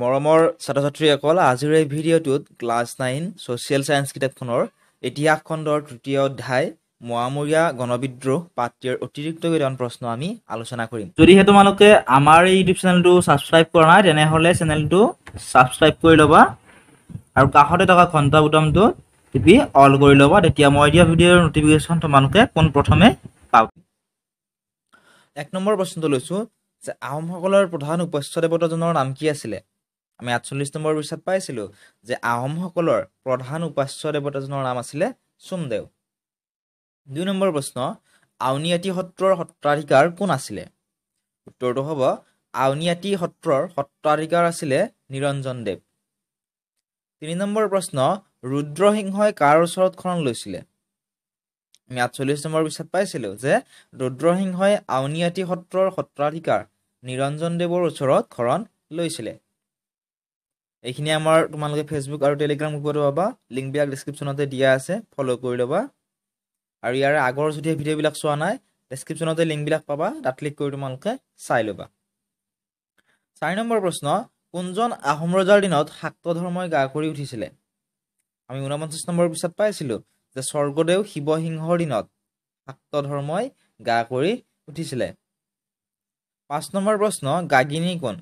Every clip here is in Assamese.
মৰমৰ ছাত্ৰ ছাত্ৰীসকল আজিৰ এই ভিডিঅ'টোত ক্লাছ নাইন ছ'চিয়েল ছায়েন্স কিতাপখনৰ ইতিহাস খণ্ডৰ তৃতীয় অধ্যায় মোৱামৰীয়া গণবিদ্ৰোহ পাত্ৰীৰ অতিৰিক্ত কেইটামান প্ৰশ্ন আমি আলোচনা কৰিম যদিহে তোমালোকে আমাৰ এই ইউটিউব চেনেলটো ছাবস্ক্ৰাইব কৰা নাই তেনেহ'লে চেনেলটো ছাবস্ক্ৰাইব কৰি ল'বা আৰু কাষতে থকা ঘণ্টা বুটামটো টিপি অল কৰি ল'বা তেতিয়া মই দিয়া ভিডিঅ'ৰ ন'টিফিকেশ্যন তোমালোকে পোন প্ৰথমে পাব এক নম্বৰ প্ৰশ্নটো লৈছোঁ যে আহোমসকলৰ প্ৰধান উপস্য দেৱতাজনৰ নাম কি আছিলে আমি আঠচল্লিশ নম্বৰ পিছত পাইছিলোঁ যে আহোমসকলৰ প্ৰধান উপাস্য দেৱতাজনৰ নাম আছিলে সোমদেৱ দুই নম্বৰ প্ৰশ্ন আউনীআটী সত্ৰৰ সত্ৰাধিকাৰ কোন আছিলে উত্তৰটো হ'ব আউনীআটী সত্ৰৰ সত্ৰাধিকাৰ আছিলে নিৰঞ্জন দেৱ তিনি নম্বৰ প্ৰশ্ন ৰুদ্ৰসিংহই কাৰ ওচৰত খনন লৈছিলে আমি আঠচল্লিছ নম্বৰ পিছত পাইছিলোঁ যে ৰুদ্ৰসিংহই আউনীআটী সত্ৰৰ সত্ৰাধিকাৰ নিৰঞ্জনদেৱৰ ওচৰত খৰণ লৈছিলে এইখিনি আমাৰ তোমালোকে ফেচবুক আৰু টেলিগ্ৰাম গ্ৰুপত পাবা লিংকবিলাক ডিছক্ৰিপশ্যনতে দিয়া আছে ফ'ল' কৰি ল'বা আৰু ইয়াৰে আগৰ যদিহে ভিডিঅ'বিলাক চোৱা নাই ডেছক্ৰিপশ্যনতে লিংকবিলাক পাবা তাত ক্লিক কৰি তোমালোকে চাই ল'বা চাৰি নম্বৰ প্ৰশ্ন কোনজন আহোম ৰজাৰ দিনত শাক্ত ধৰ্মই গা কৰি উঠিছিলে আমি ঊনপঞ্চাছ নম্বৰ পিছত পাইছিলোঁ যে স্বৰ্গদেউ শিৱসিংহৰ দিনত শাক্ত ধৰ্মই গা কৰি উঠিছিলে পাঁচ নম্বৰ প্ৰশ্ন গাগিনী কোন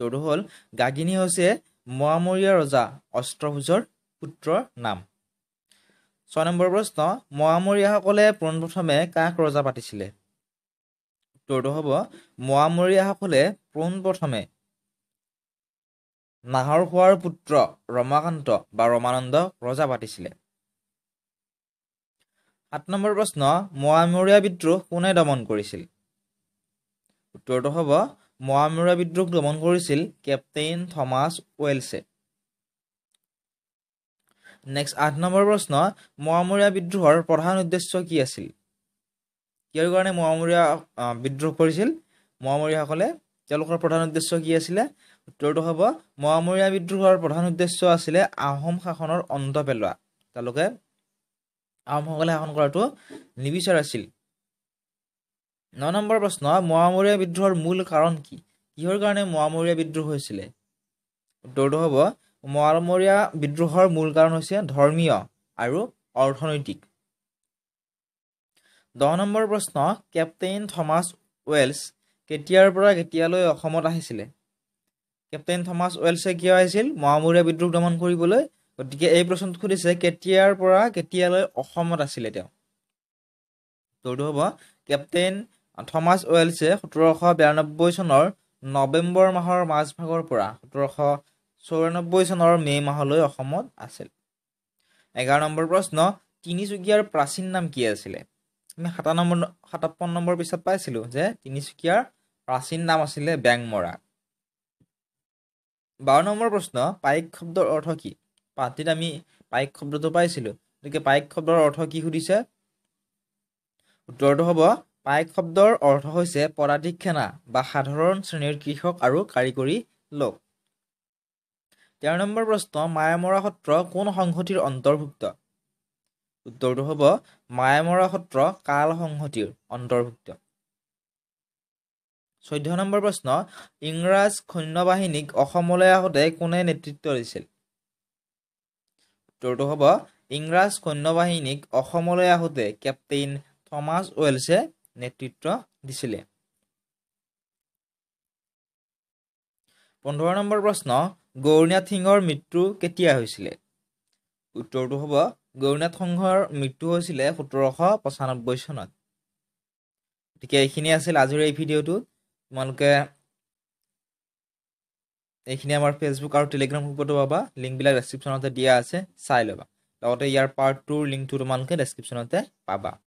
উত্তৰটো হ'ল গাগিনী হৈছে মোৱামৰীয়া ৰজা অস্ত্ৰভোজৰ পুত্ৰৰ নাম ছয় নম্বৰ প্ৰশ্ন মোৱামৰীয়াসকলে পোনপ্ৰথমে কাক ৰজা পাতিছিলে উত্তৰটো হ'ব মোৱামৰীয়াসকলে পোনপ্ৰথমে নাহৰ খোৱাৰ পুত্ৰ ৰমাকান্ত বা ৰমানন্দ ৰজা পাতিছিলে সাত নম্বৰ প্ৰশ্ন মোৱামৰীয়া বিদ্ৰোহ কোনে দমন কৰিছিল উত্তৰটো হ'ব মোৱামৰা বিদ্ৰোহ দমন কৰিছিল কেপ্টেইন থমাছ ৱেলছে নেক্সট আঠ নম্বৰ প্ৰশ্ন মোৱামৰীয়া বিদ্ৰোহৰ প্ৰধান উদ্দেশ্য কি আছিল কিহৰ কাৰণে মহামূৰীয়া বিদ্ৰোহ কৰিছিল মোৱামৰীয়াসকলে তেওঁলোকৰ প্ৰধান উদ্দেশ্য কি আছিলে উত্তৰটো হ'ব মোৱামৰীয়া বিদ্ৰোহৰ প্ৰধান উদ্দেশ্য আছিলে আহোম শাসনৰ অন্ত পেলোৱা তেওঁলোকে আহোমসকলে শাসন কৰাটো নিবিচাৰিছিল ন নম্বৰ প্ৰশ্ন মোৱামৰীয়া বিদ্ৰোহৰ মূল কাৰণ কি কিহৰ কাৰণে মোৱামৰীয়া বিদ্ৰোহ হৈছিলে উত্তৰটো হ'ব মোৱামৰীয়া বিদ্ৰোহৰ মূল কাৰণ হৈছে ধৰ্মীয় আৰু অৰ্থনৈতিক দহ নম্বৰ প্ৰশ্ন কেপ্টেইন থমাছ ৱেলছ কেতিয়াৰ পৰা কেতিয়ালৈ অসমত আহিছিলে কেপ্টেইন থমাছ ৱেলছে কিয় আহিছিল মোৱামৰীয়া বিদ্ৰোহ দমন কৰিবলৈ গতিকে এই প্ৰশ্নটো সুধিছে কেতিয়াৰ পৰা কেতিয়ালৈ অসমত আছিলে তেওঁ উত্তৰটো হ'ব কেপ্টেইন থমাছ ৱেলছে সোতৰশ বিৰানব্বৈ চনৰ নৱেম্বৰ মাহৰ মাজভাগৰ পৰা সোতৰশ চৌৰানব্বৈ চনৰ মে' মাহলৈ অসমত আছিল এঘাৰ নম্বৰ প্ৰশ্ন তিনিচুকীয়াৰ প্ৰাচীন নাম কি আছিলে আমি সাতা নম্বৰ সাতাৱন্ন নম্বৰ পিছত পাইছিলোঁ যে তিনিচুকীয়াৰ প্ৰাচীন নাম আছিলে বেংমৰা বাৰ নম্বৰ প্ৰশ্ন পাইক শব্দৰ অৰ্থ কি পাতিত আমি পাইক শব্দটো পাইছিলোঁ গতিকে পাইক শব্দৰ অৰ্থ কি সুধিছে উত্তৰটো হ'ব পাইক শব্দৰ অৰ্থ হৈছে সেনা বা সাধাৰণ শ্ৰেণীৰ কৃষক আৰু কাৰিকৰী লোক তেৰ নম্বৰ প্ৰশ্ন মায়ামৰা সত্ৰ কোন সংহতিৰ অন্তৰ্ভুক্ত উত্তৰটো হ'ব মায়ামৰা সত্ৰ কাল সংহতিৰ অন্তৰ্ভুক্ত চৈধ্য নম্বৰ প্ৰশ্ন ইংৰাজ সৈন্য বাহিনীক অসমলৈ আহোঁতে কোনে নেতৃত্ব দিছিল উত্তৰটো হ'ব ইংৰাজ সৈন্য বাহিনীক অসমলৈ আহোঁতে কেপ্টেইন থমাছ ৱেলছে নেতৃত্ব দিছিলে পোন্ধৰ নম্বৰ প্ৰশ্ন গৌৰীনাথ সিংহৰ মৃত্যু কেতিয়া হৈছিলে উত্তৰটো হ'ব গৌৰীনাথ সংঘৰ মৃত্যু হৈছিলে সোতৰশ পঁচানব্বৈ চনত গতিকে এইখিনি আছিল আজিৰ এই ভিডিঅ'টো তোমালোকে এইখিনি আমাৰ ফেচবুক আৰু টেলিগ্ৰাম গ্ৰুপতো পাবা লিংকবিলাক ডেছক্ৰিপশ্যনতে দিয়া আছে চাই ল'বা লগতে ইয়াৰ পাৰ্ট টুৰ লিংকটো তোমালোকে ডেছক্ৰিপশ্যনতে পাবা